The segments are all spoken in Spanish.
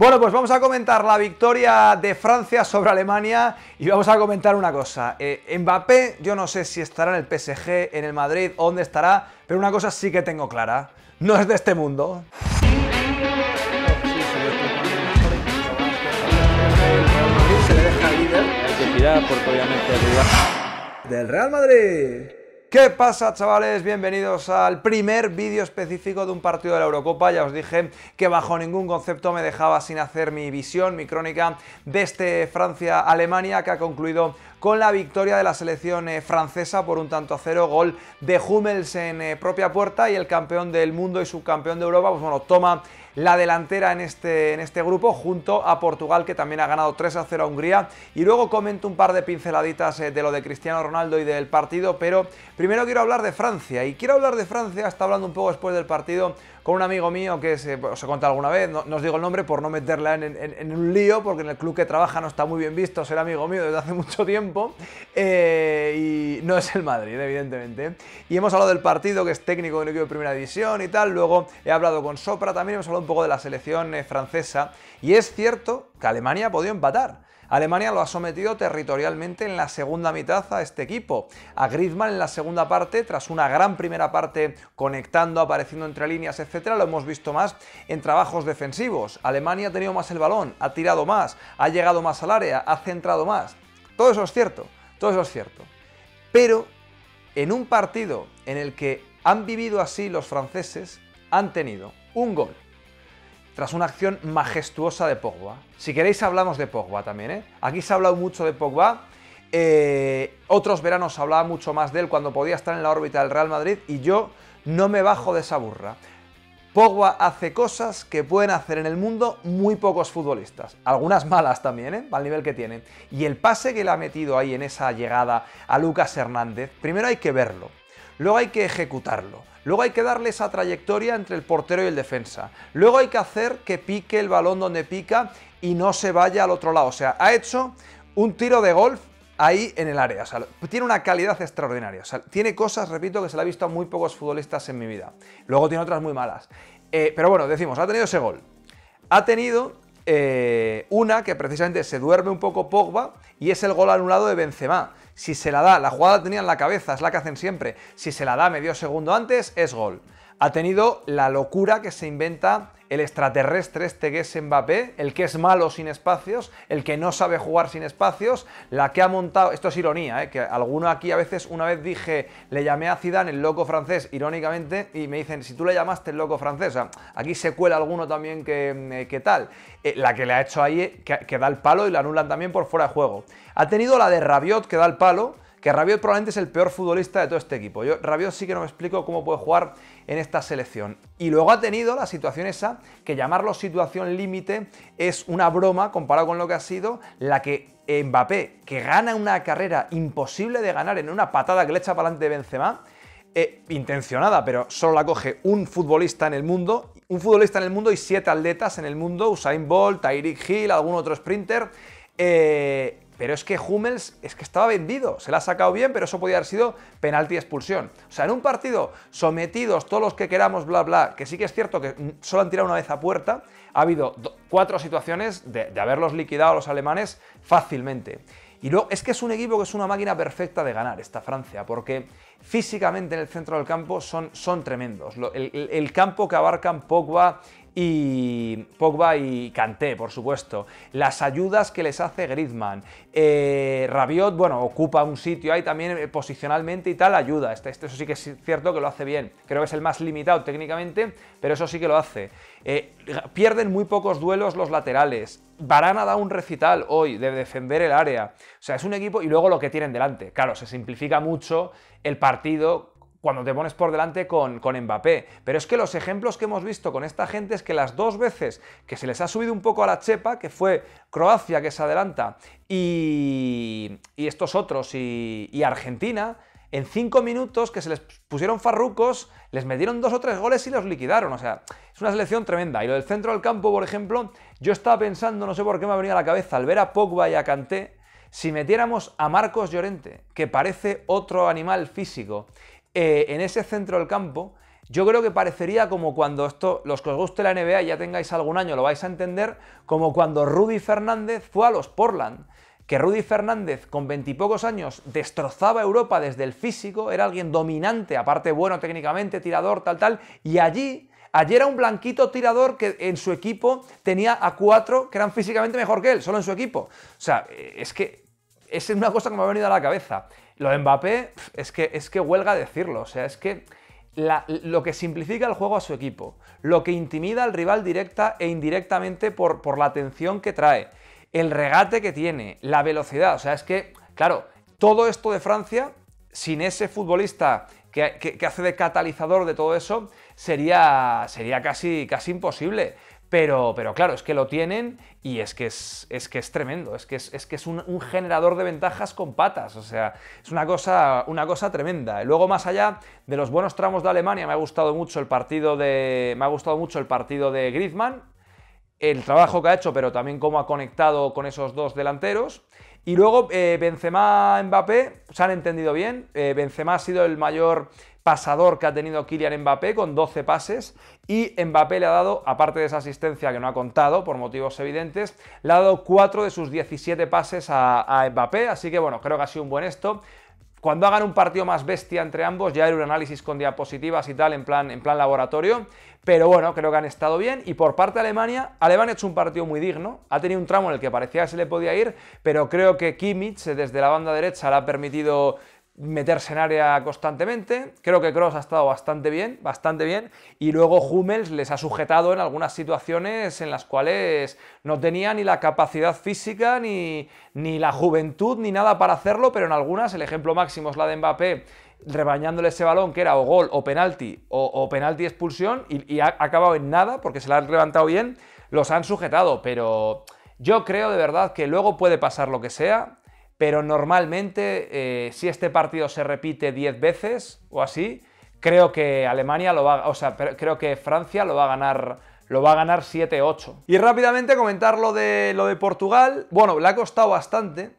Bueno, pues vamos a comentar la victoria de Francia sobre Alemania y vamos a comentar una cosa. Eh, Mbappé, yo no sé si estará en el PSG, en el Madrid, o dónde estará, pero una cosa sí que tengo clara. No es de este mundo. Del Real Madrid. ¿Qué pasa chavales? Bienvenidos al primer vídeo específico de un partido de la Eurocopa. Ya os dije que bajo ningún concepto me dejaba sin hacer mi visión, mi crónica de este Francia-Alemania que ha concluido con la victoria de la selección eh, francesa por un tanto a cero, gol de Hummels en eh, propia puerta y el campeón del mundo y subcampeón de Europa, pues bueno, toma la delantera en este, este grupo, junto a Portugal, que también ha ganado 3 a 0 a Hungría. Y luego comento un par de pinceladitas eh, de lo de Cristiano Ronaldo y del partido, pero primero quiero hablar de Francia. Y quiero hablar de Francia, está hablando un poco después del partido con un amigo mío que se, cuenta alguna vez, no, os digo el nombre por no meterla en, un lío, porque en el club que trabaja no está muy bien visto ser amigo mío desde hace mucho tiempo, eh, y no es el Madrid, evidentemente. Y hemos hablado del partido, que es técnico del equipo de primera división y tal, luego he hablado con Sopra, también hemos hablado un poco de la selección francesa y es cierto que Alemania ha podido empatar. Alemania lo ha sometido territorialmente en la segunda mitad a este equipo. A Griezmann en la segunda parte, tras una gran primera parte conectando, apareciendo entre líneas, etcétera, lo hemos visto más en trabajos defensivos. Alemania ha tenido más el balón, ha tirado más, ha llegado más al área, ha centrado más. Todo eso es cierto, todo eso es cierto. Pero en un partido en el que han vivido así los franceses, han tenido un gol tras una acción majestuosa de Pogba. Si queréis hablamos de Pogba también, ¿eh? Aquí se ha hablado mucho de Pogba. Eh, otros veranos hablaba mucho más de él cuando podía estar en la órbita del Real Madrid y yo no me bajo de esa burra. Pogba hace cosas que pueden hacer en el mundo muy pocos futbolistas. Algunas malas también, ¿eh? al nivel que tiene. Y el pase que le ha metido ahí en esa llegada a Lucas Hernández, primero hay que verlo luego hay que ejecutarlo, luego hay que darle esa trayectoria entre el portero y el defensa, luego hay que hacer que pique el balón donde pica y no se vaya al otro lado. O sea, ha hecho un tiro de golf ahí en el área. O sea, tiene una calidad extraordinaria. O sea, tiene cosas, repito, que se le ha visto a muy pocos futbolistas en mi vida. Luego tiene otras muy malas. Eh, pero bueno, decimos, ha tenido ese gol. Ha tenido eh, una que precisamente se duerme un poco Pogba y es el gol anulado de Benzema. Si se la da, la jugada tenía en la cabeza, es la que hacen siempre. Si se la da medio segundo antes, es gol ha tenido la locura que se inventa el extraterrestre, este que es Mbappé, el que es malo sin espacios, el que no sabe jugar sin espacios, la que ha montado, esto es ironía, ¿eh? que alguno aquí a veces, una vez dije, le llamé a Zidane el loco francés, irónicamente, y me dicen, si tú le llamaste el loco francés, aquí se cuela alguno también que, eh, tal, eh, la que le ha hecho ahí, que, da el palo y la anulan también por fuera de juego. Ha tenido la de Rabiot, que da el palo, que Rabiot probablemente es el peor futbolista de todo este equipo. Yo Rabiot sí que no me explico cómo puede jugar en esta selección. Y luego ha tenido la situación esa, que llamarlo situación límite es una broma comparado con lo que ha sido la que Mbappé, que gana una carrera imposible de ganar en una patada que le echa para adelante Benzema, eh, intencionada, pero solo la coge un futbolista en el mundo, un futbolista en el mundo y siete atletas en el mundo, Usain Bolt, Tyreek Hill, algún otro sprinter, eh, pero es que Hummels es que estaba vendido, se la ha sacado bien, pero eso podía haber sido penalti expulsión. O sea, en un partido sometidos todos los que queramos, bla, bla, que sí que es cierto que solo han tirado una vez a puerta, ha habido cuatro situaciones de, haberlos liquidado a los alemanes fácilmente. Y luego, es que es un equipo que es una máquina perfecta de ganar, esta Francia, porque físicamente en el centro del campo son, tremendos. El, campo que abarcan Pogba y Pogba y Kanté, por supuesto. Las ayudas que les hace Griezmann. Eh, Rabiot, bueno, ocupa un sitio ahí también eh, posicionalmente y tal, ayuda. Este, este, eso sí que es cierto que lo hace bien. Creo que es el más limitado técnicamente, pero eso sí que lo hace. Eh, pierden muy pocos duelos los laterales. Barana da un recital hoy de defender el área. O sea, es un equipo y luego lo que tienen delante. Claro, se simplifica mucho el partido cuando te pones por delante con, Mbappé. Pero es que los ejemplos que hemos visto con esta gente es que las dos veces que se les ha subido un poco a la chepa, que fue Croacia que se adelanta y, estos otros y, y Argentina, en cinco minutos que se les pusieron farrucos, les metieron dos o tres goles y los liquidaron. O sea, es una selección tremenda. Y lo del centro del campo, por ejemplo, yo estaba pensando, no sé por qué me ha venido a la cabeza, al ver a Pogba y a Kanté, si metiéramos a Marcos Llorente, que parece otro animal físico, eh, en ese centro del campo, yo creo que parecería como cuando esto, los que os guste la NBA ya tengáis algún año, lo vais a entender, como cuando Rudy Fernández fue a los Portland. Que Rudy Fernández, con veintipocos años, destrozaba Europa desde el físico, era alguien dominante, aparte bueno técnicamente, tirador, tal, tal, y allí allí era un blanquito tirador que en su equipo tenía a cuatro que eran físicamente mejor que él, solo en su equipo. O sea, es que es una cosa que me ha venido a la cabeza. Lo de Mbappé es que, es que huelga decirlo, o sea, es que lo que simplifica el juego a su equipo, lo que intimida al rival directa e indirectamente por, la atención que trae, el regate que tiene, la velocidad, o sea, es que, claro, todo esto de Francia, sin ese futbolista que, que hace de catalizador de todo eso, sería, sería casi, casi imposible. Pero, claro, es que lo tienen y es que es, que es tremendo, es que es, que es un, generador de ventajas con patas, o sea, es una cosa, una cosa tremenda. Luego, más allá de los buenos tramos de Alemania, me ha gustado mucho el partido de, me ha gustado mucho el partido de Griezmann, el trabajo que ha hecho, pero también cómo ha conectado con esos dos delanteros. Y luego eh, Benzema Mbappé se han entendido bien. Eh, Benzema ha sido el mayor pasador que ha tenido Kylian Mbappé con 12 pases y Mbappé le ha dado, aparte de esa asistencia que no ha contado por motivos evidentes, le ha dado 4 de sus 17 pases a, a Mbappé, así que bueno, creo que ha sido un buen esto. Cuando hagan un partido más bestia entre ambos, ya hay un análisis con diapositivas y tal en plan, en plan laboratorio. Pero bueno, creo que han estado bien. Y por parte de Alemania, Alemania ha hecho un partido muy digno. Ha tenido un tramo en el que parecía que se le podía ir, pero creo que Kimmich desde la banda derecha le ha permitido meterse en área constantemente. Creo que Cross ha estado bastante bien, bastante bien. Y luego Hummels les ha sujetado en algunas situaciones en las cuales no tenía ni la capacidad física, ni, la juventud, ni nada para hacerlo, pero en algunas, el ejemplo máximo es la de Mbappé rebañándole ese balón que era o gol o penalti o, penalti expulsión y, y ha acabado en nada porque se la han levantado bien, los han sujetado, pero yo creo de verdad que luego puede pasar lo que sea, pero normalmente eh, si este partido se repite 10 veces o así, creo que Alemania lo va, o sea, creo que Francia lo va a ganar lo va a ganar 7-8. Y rápidamente comentar de, lo de Portugal. Bueno, le ha costado bastante.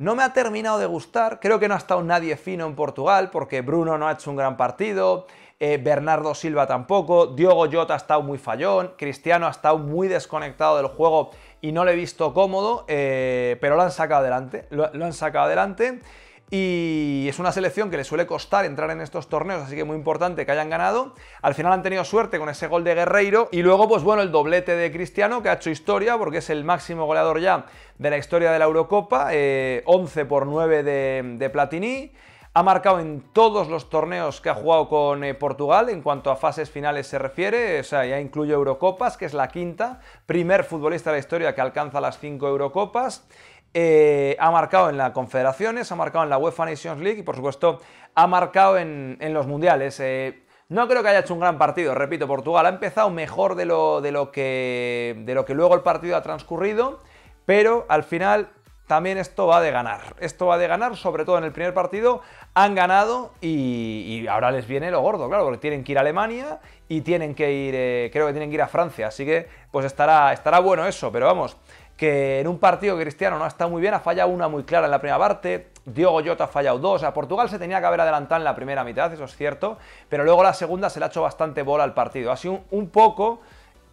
No me ha terminado de gustar, creo que no ha estado nadie fino en Portugal porque Bruno no ha hecho un gran partido, eh, Bernardo Silva tampoco, Diogo Jota ha estado muy fallón, Cristiano ha estado muy desconectado del juego y no lo he visto cómodo, eh, pero lo han sacado adelante, lo han sacado adelante y es una selección que le suele costar entrar en estos torneos, así que muy importante que hayan ganado. Al final han tenido suerte con ese gol de Guerreiro y luego, pues bueno, el doblete de Cristiano que ha hecho historia porque es el máximo goleador ya de la historia de la Eurocopa, 11 eh, por 9 de, Platini. Ha marcado en todos los torneos que ha jugado con eh, Portugal en cuanto a fases finales se refiere, o sea, ya incluye Eurocopas, que es la quinta, primer futbolista de la historia que alcanza las cinco Eurocopas. Eh, ha marcado en la Confederaciones, ha marcado en la UEFA Nations League y por supuesto ha marcado en, los mundiales. Eh, no creo que haya hecho un gran partido, repito, Portugal ha empezado mejor de lo, que, luego el partido ha transcurrido, pero al final también esto va de ganar. Esto va de ganar, sobre todo en el primer partido. Han ganado y, ahora les viene lo gordo, claro, porque tienen que ir a Alemania y tienen que ir, eh, creo que tienen que ir a Francia. Así que, pues estará, estará bueno eso, pero vamos, que en un partido Cristiano no ha estado muy bien, ha fallado una muy clara en la primera parte, Diogo Jota ha fallado dos, a Portugal se tenía que haber adelantado en la primera mitad, eso es cierto, pero luego la segunda se le ha hecho bastante bola al partido. Ha sido un poco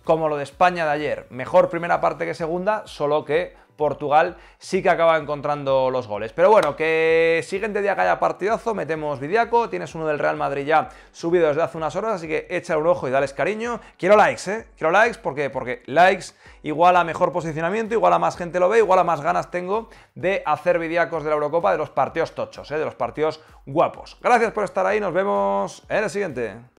como lo de España de ayer. Mejor primera parte que segunda, solo que Portugal sí que acaba encontrando los goles. Pero bueno, que siguiente día que haya partidazo, metemos Vidiaco, tienes uno del Real Madrid ya subido desde hace unas horas, así que echa un ojo y dales cariño. Quiero likes, ¿eh? Quiero likes, porque Porque likes igual a mejor posicionamiento, igual a más gente lo ve, igual a más ganas tengo de hacer Vidiacos de la Eurocopa, de los partidos tochos, eh, De los partidos guapos. Gracias por estar ahí, nos vemos en el siguiente.